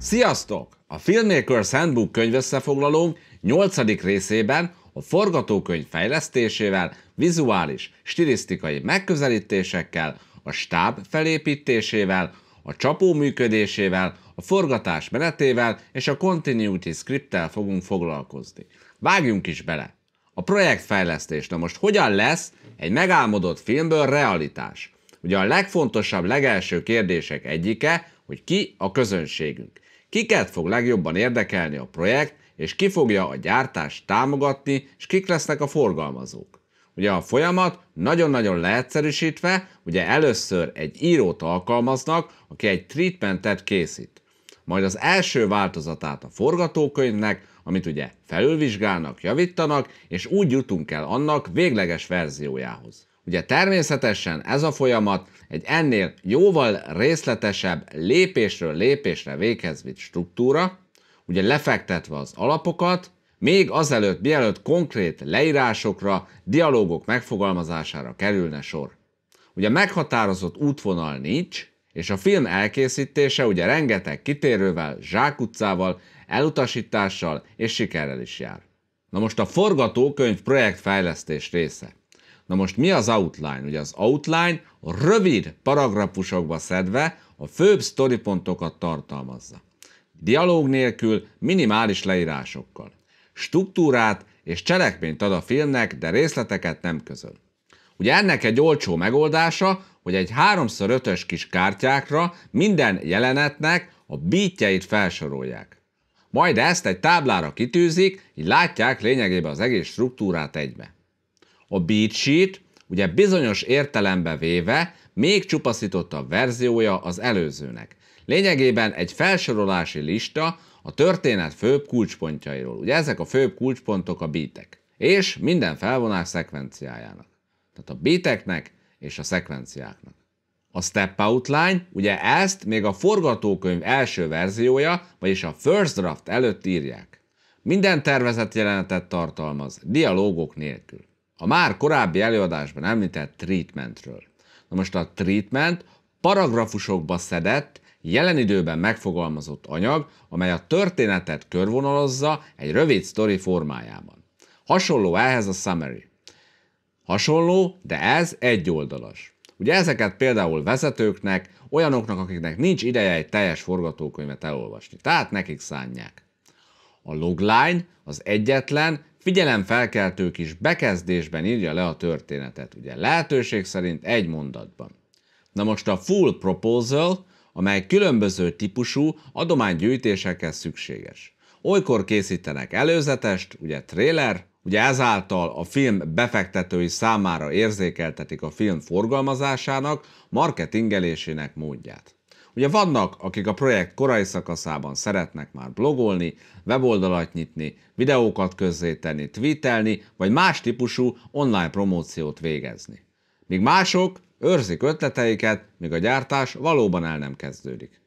Sziasztok! A Filmmakers Handbook könyvösszefoglalónk 8. részében a forgatókönyv fejlesztésével, vizuális, stilisztikai megközelítésekkel, a stáb felépítésével, a csapó működésével, a forgatás menetével és a continuity scripttel fogunk foglalkozni. Vágjunk is bele! A projektfejlesztés, na most hogyan lesz egy megálmodott filmből realitás? Ugye a legfontosabb, legelső kérdések egyike, hogy ki a közönségünk. Kiket fog legjobban érdekelni a projekt, és ki fogja a gyártást támogatni, és kik lesznek a forgalmazók. Ugye a folyamat nagyon-nagyon leegyszerűsítve, ugye először egy írót alkalmaznak, aki egy treatmentet készít. Majd az első változatát a forgatókönyvnek, amit ugye felülvizsgálnak, javítanak, és úgy jutunk el annak végleges verziójához. Ugye természetesen ez a folyamat egy ennél jóval részletesebb lépésről lépésre véghez vitt struktúra, ugye lefektetve az alapokat, még azelőtt, mielőtt konkrét leírásokra, dialógok megfogalmazására kerülne sor. Ugye meghatározott útvonal nincs, és a film elkészítése ugye rengeteg kitérővel, zsákutcával, elutasítással és sikerrel is jár. Na most a forgatókönyv projektfejlesztés része. Na most mi az outline? Ugye az outline rövid paragrafusokba szedve a főbb sztoripontokat tartalmazza. Dialóg nélkül minimális leírásokkal. Struktúrát és cselekményt ad a filmnek, de részleteket nem közöl. Ugye ennek egy olcsó megoldása, hogy egy 3x5-ös kis kártyákra minden jelenetnek a bítjeit felsorolják. Majd ezt egy táblára kitűzik, így látják lényegében az egész struktúrát egybe. A beat sheet ugye bizonyos értelembe véve még a verziója az előzőnek. Lényegében egy felsorolási lista a történet főbb kulcspontjairól. Ugye ezek a főbb kulcspontok a bitek. És minden felvonás szekvenciájának. Tehát a biteknek és a szekvenciáknak. A step outline, ugye ezt még a forgatókönyv első verziója, vagyis a first draft előtt írják. Minden tervezett jelenetet tartalmaz, dialógok nélkül a már korábbi előadásban említett treatmentről. Na most a treatment paragrafusokba szedett, jelen időben megfogalmazott anyag, amely a történetet körvonalozza egy rövid sztori formájában. Hasonló ehhez a summary. Hasonló, de ez egyoldalas. Ugye ezeket például vezetőknek, olyanoknak, akiknek nincs ideje egy teljes forgatókönyvet elolvasni, tehát nekik szánják. A logline az egyetlen, figyelemfelkeltők is bekezdésben írja le a történetet, ugye lehetőség szerint egy mondatban. Na most a full proposal, amely különböző típusú adománygyűjtésekhez szükséges. Olykor készítenek előzetest, ugye trailer, ugye ezáltal a film befektetői számára érzékeltetik a film forgalmazásának, marketingelésének módját. Ugye vannak, akik a projekt korai szakaszában szeretnek már blogolni, weboldalat nyitni, videókat közzétenni, tweetelni, vagy más típusú online promóciót végezni. Míg mások őrzik ötleteiket, míg a gyártás valóban el nem kezdődik.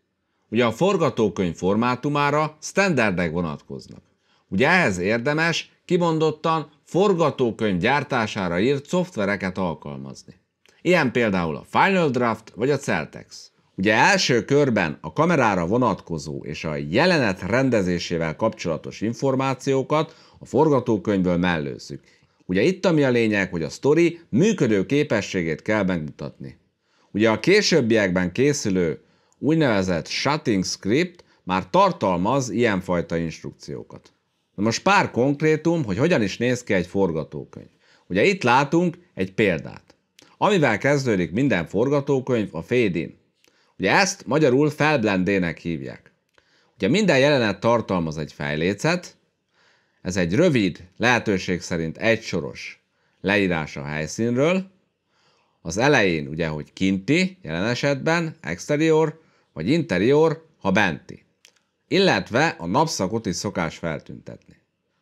Ugye a forgatókönyv formátumára standardek vonatkoznak. Ugye ehhez érdemes kimondottan forgatókönyv gyártására írt szoftvereket alkalmazni. Ilyen például a Final Draft vagy a Celtex. Ugye első körben a kamerára vonatkozó és a jelenet rendezésével kapcsolatos információkat a forgatókönyvből mellőszük. Ugye itt ami a lényeg, hogy a sztori működő képességét kell megmutatni. Ugye a későbbiekben készülő úgynevezett shutting script már tartalmaz ilyenfajta instrukciókat. Na most pár konkrétum, hogy hogyan is néz ki egy forgatókönyv. Ugye itt látunk egy példát. Amivel kezdődik minden forgatókönyv a fade-in. Ugye ezt magyarul felblendének hívják. Ugye minden jelenet tartalmaz egy fejlécet, ez egy rövid, lehetőség szerint egysoros leírás a helyszínről, az elején ugye, hogy kinti, jelen esetben, exterior, vagy interior, ha benti. Illetve a napszakot is szokás feltüntetni.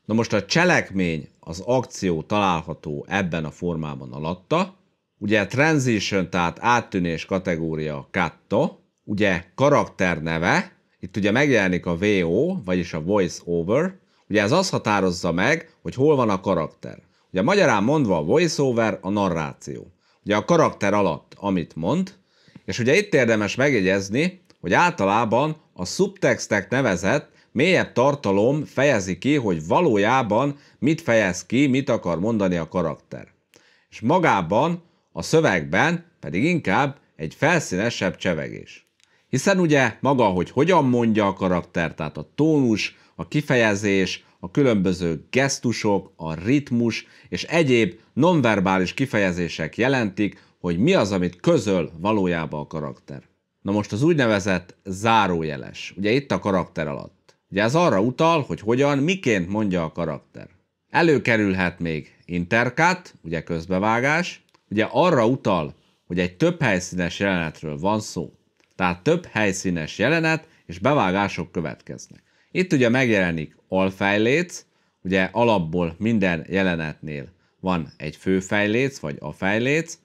Na most a cselekmény, az akció található ebben a formában alatta, Ugye transition, tehát áttűnés kategória katta, ugye karakterneve, itt ugye megjelenik a VO, vagyis a voice over, ugye ez azt határozza meg, hogy hol van a karakter. Ugye magyarán mondva a voice over a narráció. Ugye a karakter alatt, amit mond, és ugye itt érdemes megjegyezni, hogy általában a subtextek nevezett mélyebb tartalom fejezi ki, hogy valójában mit fejez ki, mit akar mondani a karakter. És magában a szövegben pedig inkább egy felszínesebb csevegés. Hiszen ugye maga, hogy hogyan mondja a karakter, tehát a tónus, a kifejezés, a különböző gesztusok, a ritmus és egyéb nonverbális kifejezések jelentik, hogy mi az, amit közöl valójában a karakter. Na most az úgynevezett zárójeles, ugye itt a karakter alatt. Ugye ez arra utal, hogy hogyan, miként mondja a karakter. Előkerülhet még interkát, ugye közbevágás, ugye arra utal, hogy egy több helyszínes jelenetről van szó. Tehát több helyszínes jelenet és bevágások következnek. Itt ugye megjelenik alfejléc, ugye alapból minden jelenetnél van egy főfejléc vagy a fejléc,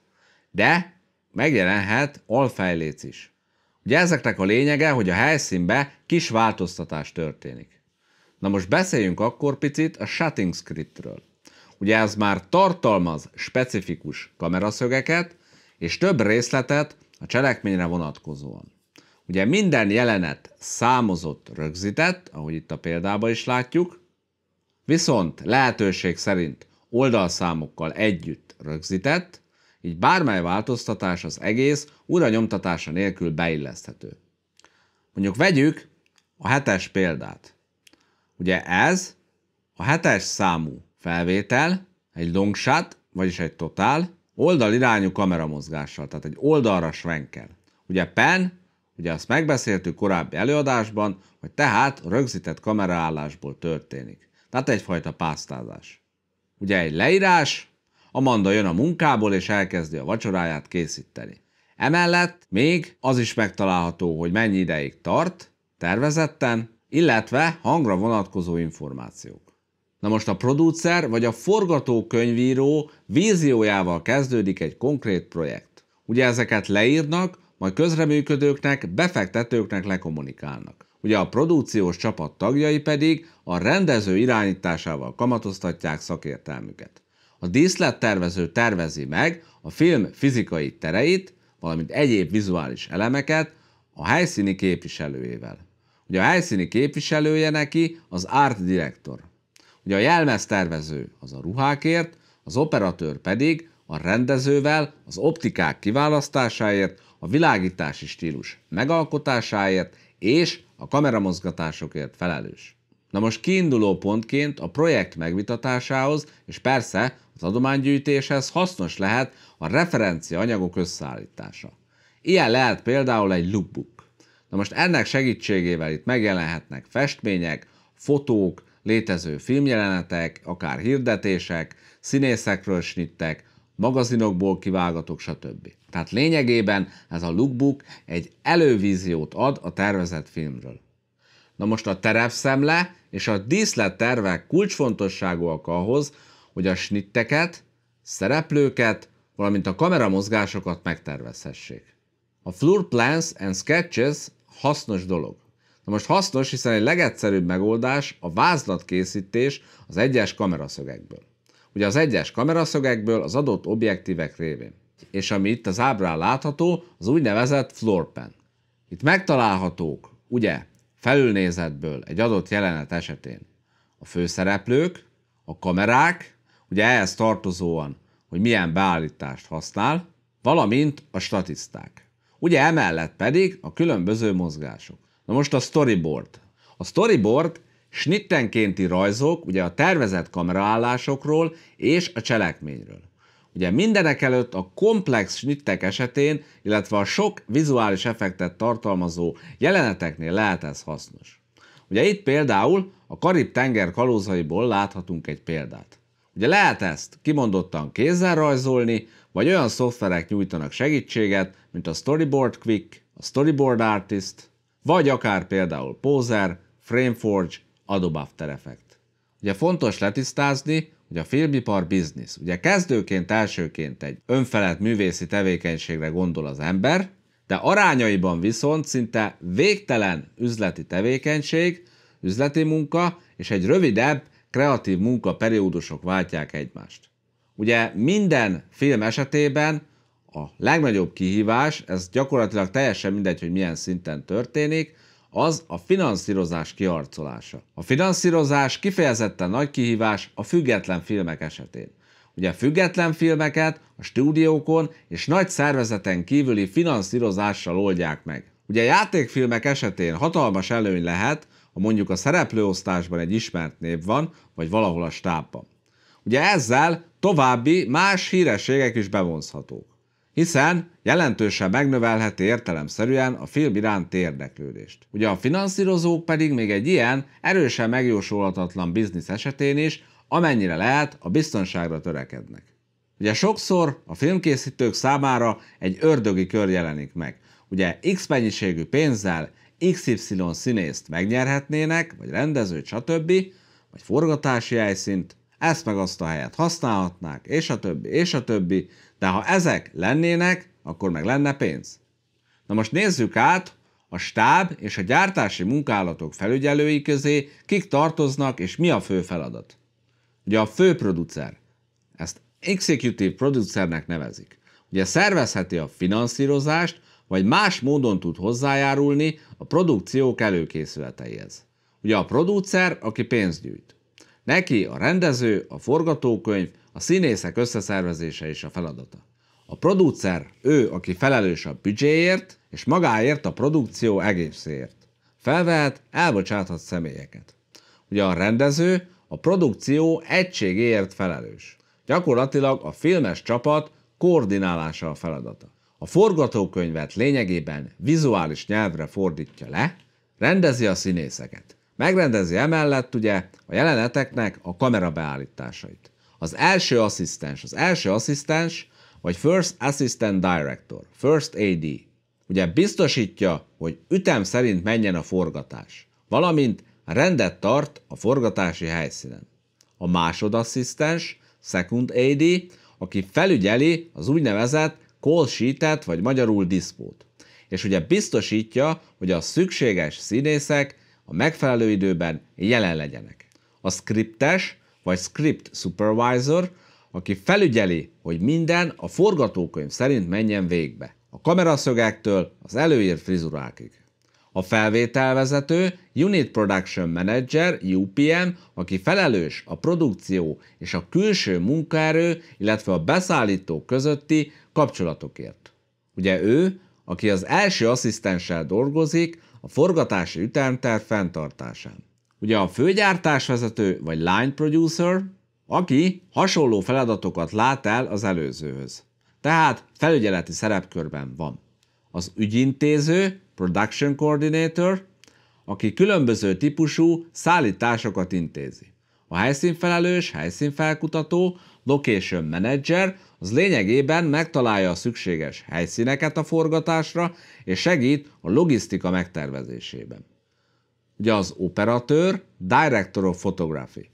de megjelenhet alfejléc is. Ugye ezeknek a lényege, hogy a helyszínbe kis változtatás történik. Na most beszéljünk akkor picit a shutting scriptről. Ugye ez már tartalmaz specifikus kameraszögeket és több részletet a cselekményre vonatkozóan. Ugye minden jelenet számozott, rögzített, ahogy itt a példában is látjuk, viszont lehetőség szerint oldalszámokkal együtt rögzített, így bármely változtatás az egész újra nyomtatása nélkül beilleszthető. Mondjuk vegyük a hetes példát. Ugye ez a hetes számú felvétel, egy long shot, vagyis egy totál, oldalirányú kameramozgással, tehát egy oldalra svenkel. Ugye pen, ugye azt megbeszéltük korábbi előadásban, hogy tehát rögzített kameraállásból történik. Tehát egyfajta pásztázás. Ugye egy leírás, Amanda jön a munkából és elkezdi a vacsoráját készíteni. Emellett még az is megtalálható, hogy mennyi ideig tart, tervezetten, illetve hangra vonatkozó információk. Na most a producer vagy a forgatókönyvíró víziójával kezdődik egy konkrét projekt. Ugye ezeket leírnak, majd közreműködőknek, befektetőknek lekommunikálnak. Ugye a produkciós csapat tagjai pedig a rendező irányításával kamatoztatják szakértelmüket. A díszlettervező tervezi meg a film fizikai tereit, valamint egyéb vizuális elemeket a helyszíni képviselőjével. Ugye a helyszíni képviselője neki az art director hogy a jelmeztervező az a ruhákért, az operatőr pedig a rendezővel az optikák kiválasztásáért, a világítási stílus megalkotásáért és a kameramozgatásokért felelős. Na most kiinduló pontként a projekt megvitatásához és persze az adománygyűjtéshez hasznos lehet a referencia anyagok összeállítása. Ilyen lehet például egy lookbook. Na most ennek segítségével itt megjelenhetnek festmények, fotók, létező filmjelenetek, akár hirdetések, színészekről snittek, magazinokból kivágatok, stb. Tehát lényegében ez a lookbook egy elővíziót ad a tervezett filmről. Na most a terepszemle és a díszlettervek kulcsfontosságúak ahhoz, hogy a snitteket, szereplőket, valamint a kameramozgásokat megtervezhessék. A floor plans and sketches hasznos dolog. Na most hasznos, hiszen egy legegyszerűbb megoldás a vázlatkészítés az egyes kameraszögekből. Ugye az egyes kameraszögekből az adott objektívek révén. És ami itt az ábrán látható, az úgynevezett floor Itt megtalálhatók, ugye, felülnézetből egy adott jelenet esetén a főszereplők, a kamerák, ugye ehhez tartozóan, hogy milyen beállítást használ, valamint a statiszták. Ugye emellett pedig a különböző mozgások. Na most a storyboard. A storyboard snittenkénti rajzok, ugye a tervezett kameraállásokról és a cselekményről. Ugye mindenek előtt a komplex snittek esetén, illetve a sok vizuális effektet tartalmazó jeleneteknél lehet ez hasznos. Ugye itt például a Karib-tenger kalózaiból láthatunk egy példát. Ugye lehet ezt kimondottan kézzel rajzolni, vagy olyan szoftverek nyújtanak segítséget, mint a Storyboard Quick, a Storyboard Artist, vagy akár például Poser, Frameforge, Adobe After Effect. Ugye fontos letisztázni, hogy a filmipar biznisz. Ugye kezdőként elsőként egy önfelett művészi tevékenységre gondol az ember, de arányaiban viszont szinte végtelen üzleti tevékenység, üzleti munka és egy rövidebb, kreatív munkaperiódusok váltják egymást. Ugye minden film esetében a legnagyobb kihívás, ez gyakorlatilag teljesen mindegy, hogy milyen szinten történik, az a finanszírozás kiarcolása. A finanszírozás kifejezetten nagy kihívás a független filmek esetén. Ugye a független filmeket a stúdiókon és nagy szervezeten kívüli finanszírozással oldják meg. Ugye a játékfilmek esetén hatalmas előny lehet, ha mondjuk a szereplőosztásban egy ismert név van, vagy valahol a stábban. Ugye ezzel további más hírességek is bevonzhatók hiszen jelentősen megnövelheti értelemszerűen a film iránt érdeklődést. Ugye a finanszírozók pedig még egy ilyen, erősen megjósolhatatlan biznisz esetén is, amennyire lehet, a biztonságra törekednek. Ugye sokszor a filmkészítők számára egy ördögi kör jelenik meg. Ugye X mennyiségű pénzzel XY színészt megnyerhetnének, vagy rendezőt, stb., vagy forgatási helyszínt, ezt meg azt a helyet használhatnák, és a többi, és a többi, de ha ezek lennének, akkor meg lenne pénz. Na most nézzük át, a stáb és a gyártási munkálatok felügyelői közé kik tartoznak és mi a fő feladat. Ugye a fő producer, ezt executive producernek nevezik. Ugye szervezheti a finanszírozást, vagy más módon tud hozzájárulni a produkciók előkészületeihez. Ugye a producer, aki pénzt gyűjt. Neki a rendező, a forgatókönyv, a színészek összeszervezése is a feladata. A producer ő, aki felelős a büdzséért, és magáért a produkció egészért. Felvehet, elbocsáthat személyeket. Ugye a rendező a produkció egységéért felelős. Gyakorlatilag a filmes csapat koordinálása a feladata. A forgatókönyvet lényegében vizuális nyelvre fordítja le, rendezi a színészeket. Megrendezi emellett ugye a jeleneteknek a kamera beállításait. Az első asszisztens, az első asszisztens, vagy First Assistant Director, First AD, ugye biztosítja, hogy ütem szerint menjen a forgatás, valamint rendet tart a forgatási helyszínen. A másodasszisztens, Second AD, aki felügyeli az úgynevezett call sheet vagy magyarul diszpót. És ugye biztosítja, hogy a szükséges színészek a megfelelő időben jelen legyenek. A scriptes vagy script supervisor, aki felügyeli, hogy minden a forgatókönyv szerint menjen végbe, a kameraszögektől az előírt frizurákig. A felvételvezető, Unit Production Manager, UPM, aki felelős a produkció és a külső munkaerő, illetve a beszállító közötti kapcsolatokért. Ugye ő, aki az első asszisztenssel dolgozik, a forgatási ütemterv fenntartásán. Ugye a főgyártásvezető vagy line producer, aki hasonló feladatokat lát el az előzőhöz. Tehát felügyeleti szerepkörben van. Az ügyintéző, production coordinator, aki különböző típusú szállításokat intézi. A helyszínfelelős, helyszínfelkutató, Location Manager, az lényegében megtalálja a szükséges helyszíneket a forgatásra, és segít a logisztika megtervezésében. Ugye az operatőr, Director of Photography.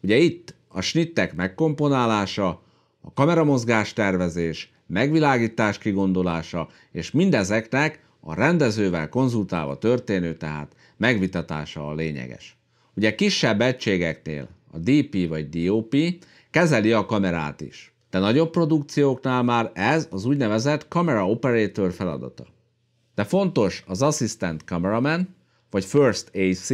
Ugye itt a snittek megkomponálása, a kameramozgás tervezés, megvilágítás kigondolása, és mindezeknek a rendezővel konzultálva történő, tehát megvitatása a lényeges. Ugye kisebb egységeknél a DP vagy DOP kezeli a kamerát is. De nagyobb produkcióknál már ez az úgynevezett camera operator feladata. De fontos az assistant cameraman, vagy first AC,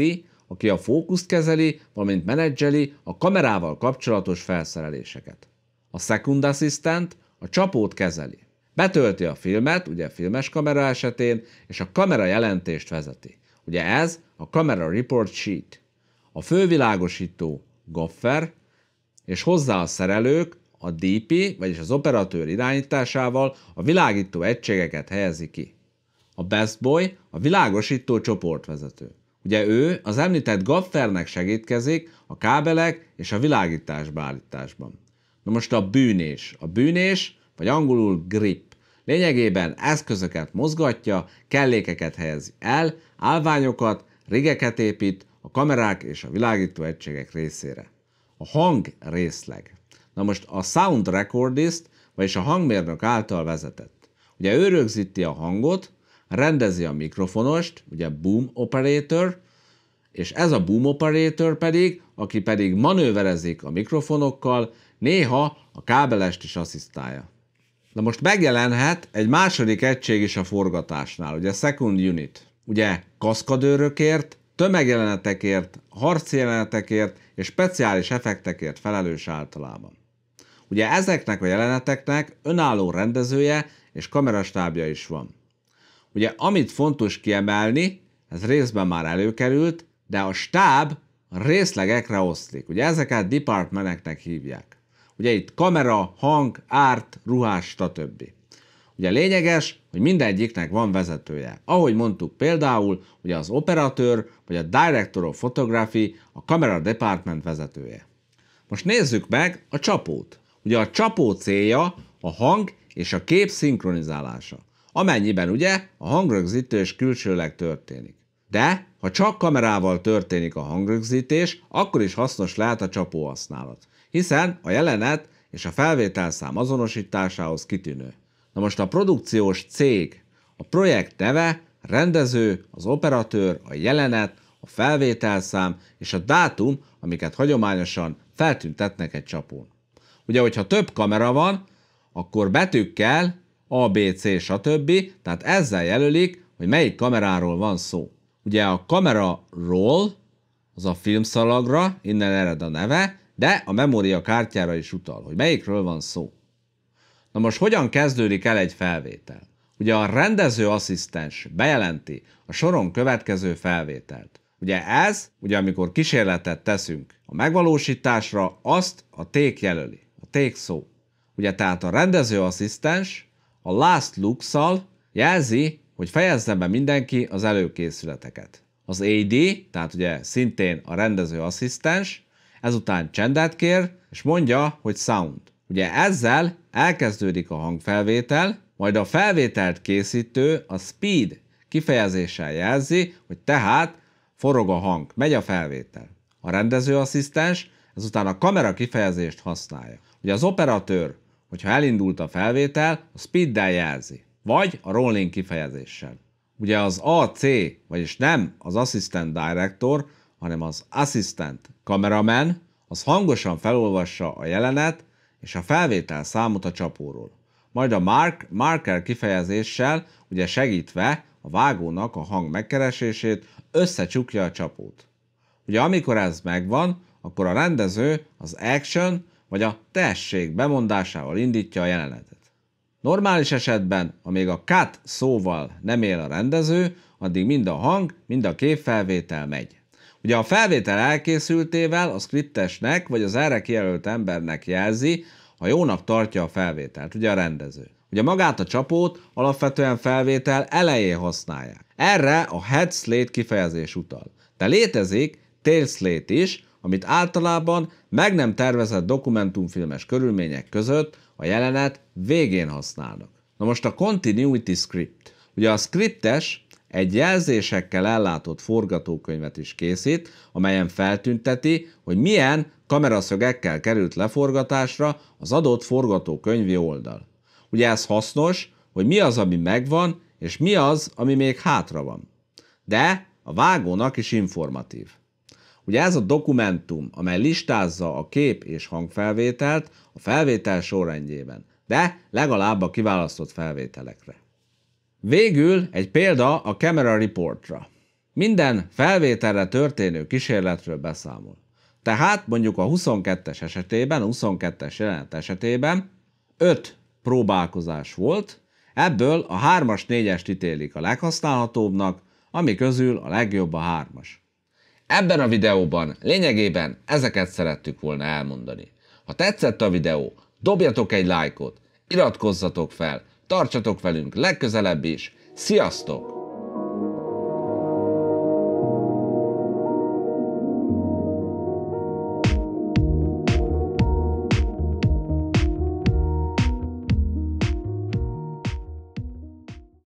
aki a fókuszt kezeli, valamint menedzseli a kamerával kapcsolatos felszereléseket. A second assistant a csapót kezeli. Betölti a filmet, ugye a filmes kamera esetén, és a kamera jelentést vezeti. Ugye ez a Camera Report Sheet. A fővilágosító gaffer, és hozzá a szerelők a DP, vagyis az operatőr irányításával a világító egységeket helyezi ki. A best boy a világosító csoportvezető. Ugye ő az említett gaffernek segítkezik a kábelek és a világítás beállításban. Na most a bűnés. A bűnés, vagy angolul grip. Lényegében eszközöket mozgatja, kellékeket helyezi el, állványokat, rigeket épít, a kamerák és a világító egységek részére. A hang részleg. Na most a sound recordist, vagyis a hangmérnök által vezetett. Ugye ő rögzíti a hangot, rendezi a mikrofonost, ugye boom operator, és ez a boom operator pedig, aki pedig manőverezik a mikrofonokkal, néha a kábelest is asszisztálja. Na most megjelenhet egy második egység is a forgatásnál, ugye second unit. Ugye kaszkadőrökért, tömegjelenetekért, harcjelenetekért és speciális effektekért felelős általában. Ugye ezeknek a jeleneteknek önálló rendezője és kamerastábja is van. Ugye amit fontos kiemelni, ez részben már előkerült, de a stáb részlegekre oszlik. Ugye ezeket departmenteknek hívják. Ugye itt kamera, hang, árt, ruhás, stb. Ugye lényeges, hogy mindegyiknek van vezetője. Ahogy mondtuk például, ugye az operatőr vagy a Director of Photography a kamera Department vezetője. Most nézzük meg a csapót. Ugye a csapó célja a hang és a kép szinkronizálása, amennyiben ugye a és külsőleg történik. De ha csak kamerával történik a hangrögzítés, akkor is hasznos lehet a csapó használat, hiszen a jelenet és a felvételszám azonosításához kitűnő. Na most a produkciós cég, a projekt neve, rendező, az operatőr, a jelenet, a felvételszám és a dátum, amiket hagyományosan feltüntetnek egy csapón. Ugye, hogyha több kamera van, akkor betűkkel, A, B, C, stb. Tehát ezzel jelölik, hogy melyik kameráról van szó. Ugye a kamera roll, az a filmszalagra, innen ered a neve, de a memória kártyára is utal, hogy melyikről van szó. Na most hogyan kezdődik el egy felvétel? Ugye a rendező asszisztens bejelenti a soron következő felvételt. Ugye ez, ugye amikor kísérletet teszünk a megvalósításra, azt a ték jelöli, a ték szó. Ugye tehát a rendező asszisztens a last looks jelzi, hogy fejezze be mindenki az előkészületeket. Az AD, tehát ugye szintén a rendező asszisztens, ezután csendet kér, és mondja, hogy sound. Ugye ezzel elkezdődik a hangfelvétel, majd a felvételt készítő a speed kifejezéssel jelzi, hogy tehát forog a hang, megy a felvétel. A rendezőasszisztens ezután a kamera kifejezést használja. Ugye az operatőr, hogyha elindult a felvétel, a speeddel jelzi, vagy a rolling kifejezéssel. Ugye az AC, vagyis nem az assistant director, hanem az assistant cameraman, az hangosan felolvassa a jelenet, és a felvétel számot a csapóról. Majd a mark, marker kifejezéssel, ugye segítve a vágónak a hang megkeresését, összecsukja a csapót. Ugye amikor ez megvan, akkor a rendező az action vagy a tessék bemondásával indítja a jelenetet. Normális esetben, amíg a cut szóval nem él a rendező, addig mind a hang, mind a képfelvétel megy. Ugye a felvétel elkészültével a skriptesnek vagy az erre kijelölt embernek jelzi, ha jónak tartja a felvételt, ugye a rendező. Ugye magát a csapót alapvetően felvétel elején használják. Erre a head slate kifejezés utal. De létezik tail slate is, amit általában meg nem tervezett dokumentumfilmes körülmények között a jelenet végén használnak. Na most a continuity script. Ugye a scriptes egy jelzésekkel ellátott forgatókönyvet is készít, amelyen feltünteti, hogy milyen kameraszögekkel került leforgatásra az adott forgatókönyvi oldal. Ugye ez hasznos, hogy mi az, ami megvan, és mi az, ami még hátra van. De a vágónak is informatív. Ugye ez a dokumentum, amely listázza a kép és hangfelvételt a felvétel sorrendjében, de legalább a kiválasztott felvételekre. Végül egy példa a Camera Reportra. Minden felvételre történő kísérletről beszámol. Tehát mondjuk a 22-es esetében, a 22-es jelenet esetében 5 próbálkozás volt, ebből a 3-as, 4 es ítélik a leghasználhatóbbnak, ami közül a legjobb a 3-as. Ebben a videóban lényegében ezeket szerettük volna elmondani. Ha tetszett a videó, dobjatok egy lájkot, iratkozzatok fel, Tartsatok velünk legközelebb is. Sziasztok!